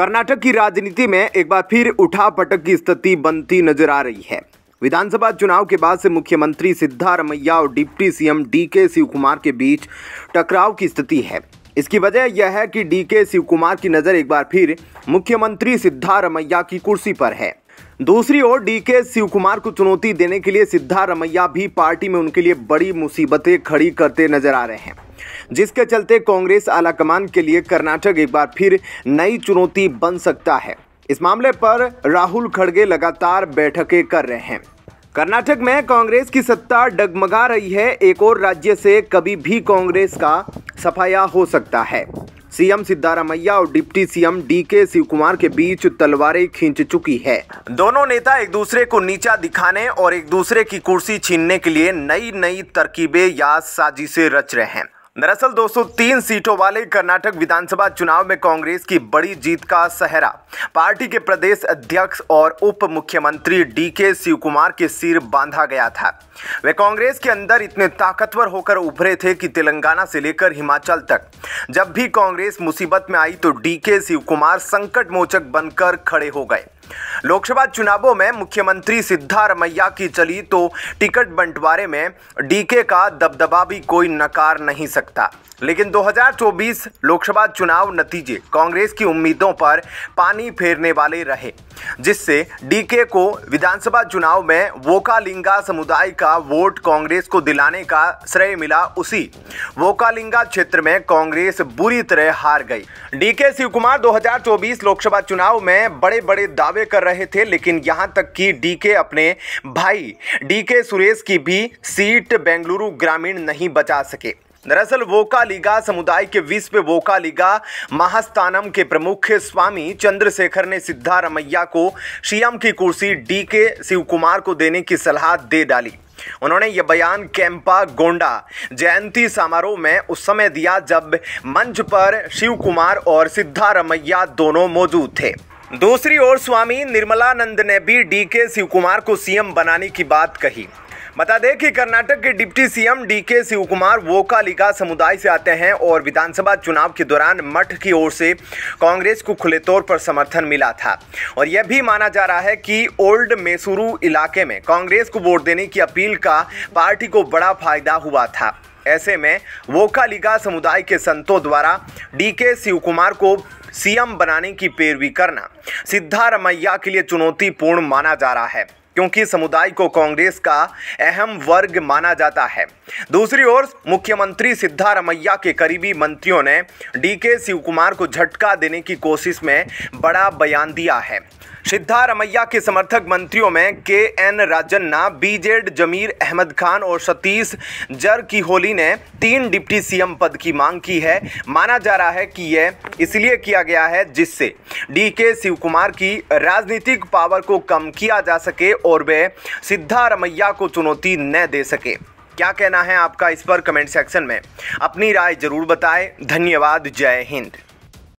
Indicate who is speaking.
Speaker 1: कर्नाटक की राजनीति में एक बार फिर उठा पटक की स्थिति बनती नजर आ रही है विधानसभा चुनाव के बाद से मुख्यमंत्री सिद्धारमैया और डिप्टी सीएम डी के शिव कुमार के बीच टकराव की स्थिति है इसकी वजह यह है कि डी के शिव कुमार की नज़र एक बार फिर मुख्यमंत्री सिद्धारमैया की कुर्सी पर है दूसरी ओर डीके शिव कुमार को चुनौती देने के लिए सिद्धारमैया भी पार्टी में उनके लिए बड़ी मुसीबतें खड़ी करते नजर आ रहे हैं जिसके चलते कांग्रेस आलाकमान के लिए कर्नाटक एक बार फिर नई चुनौती बन सकता है इस मामले पर राहुल खड़गे लगातार बैठकें कर रहे हैं कर्नाटक में कांग्रेस की सत्ता डगमगा रही है एक और राज्य से कभी भी कांग्रेस का सफाया हो सकता है सीएम सिद्धारमैया और डिप्टी सीएम डी के शिव कुमार के बीच तलवारें खींच चुकी है दोनों नेता एक दूसरे को नीचा दिखाने और एक दूसरे की कुर्सी छीनने के लिए नई नई तरकीबें या साजिशें रच रहे हैं दरअसल दोस्तों तीन सीटों वाले कर्नाटक विधानसभा चुनाव में कांग्रेस की बड़ी जीत का सहरा पार्टी के प्रदेश अध्यक्ष और उप मुख्यमंत्री डी के शिवकुमार के सिर बांधा गया था वे कांग्रेस के अंदर इतने ताकतवर होकर उभरे थे कि तेलंगाना से लेकर हिमाचल तक जब भी कांग्रेस मुसीबत में आई तो डी के शिवकुमार संकट मोचक बनकर खड़े हो गए लोकसभा चुनावों में मुख्यमंत्री सिद्धारमैया की चली तो टिकट बंटवारे में डीके का दबदबा भी कोई नकार नहीं सकता लेकिन 2024 लोकसभा चुनाव नतीजे कांग्रेस की उम्मीदों पर पानी फेरने वाले रहे जिससे डीके को विधानसभा चुनाव में वोकालिंगा समुदाय का वोट कांग्रेस को दिलाने का श्रेय मिला उसी वोकालिंगा क्षेत्र में कांग्रेस बुरी तरह हार गई डीके शिव कुमार दो लोकसभा चुनाव में बड़े बड़े दावे कर रहे थे लेकिन यहां तक कि डीके अपने भाई डीके सुरेश की भी सीट बेंगलुरु ग्रामीण नहीं बचा सके दरअसल वोका समुदाय के विश्व वोकालीगा महास्थानम के प्रमुख स्वामी चंद्रशेखर ने सिद्धारमैया को सीएम की कुर्सी डी के शिव कुमार को देने की सलाह दे डाली उन्होंने यह बयान कैंपा गोंडा जयंती समारोह में उस समय दिया जब मंच पर शिव कुमार और सिद्धारमैया दोनों मौजूद थे दूसरी ओर स्वामी निर्मलानंद ने भी डी के कुमार को सीएम बनाने की बात कही बता दें कि कर्नाटक के डिप्टी सीएम डी के शिवकुमार वोकालिका समुदाय से आते हैं और विधानसभा चुनाव के दौरान मठ की ओर से कांग्रेस को खुले तौर पर समर्थन मिला था और यह भी माना जा रहा है कि ओल्ड मेसुरू इलाके में कांग्रेस को वोट देने की अपील का पार्टी को बड़ा फायदा हुआ था ऐसे में वोकालिका समुदाय के संतों द्वारा डी के शिवकुमार को सीएम बनाने की पैरवी करना सिद्धारमैया के लिए चुनौतीपूर्ण माना जा रहा है क्योंकि समुदाय को कांग्रेस का अहम वर्ग माना जाता है दूसरी ओर मुख्यमंत्री सिद्धारमैया के करीबी मंत्रियों ने डीके शिवकुमार को झटका देने की कोशिश में बड़ा बयान दिया है सिद्धारमैया के समर्थक मंत्रियों में K N Rajanna B Z Zameer Ahmed Khan और सतीश जर की होली ने तीन डिप्टी सीएम पद की मांग की है माना जा रहा है कि यह इसलिए किया गया है जिससे डी के शिव कुमार की राजनीतिक पावर को कम किया जा सके और वे सिद्धारमैया को चुनौती न दे सके क्या कहना है आपका इस पर कमेंट सेक्शन में अपनी राय जरूर बताएं धन्यवाद जय हिंद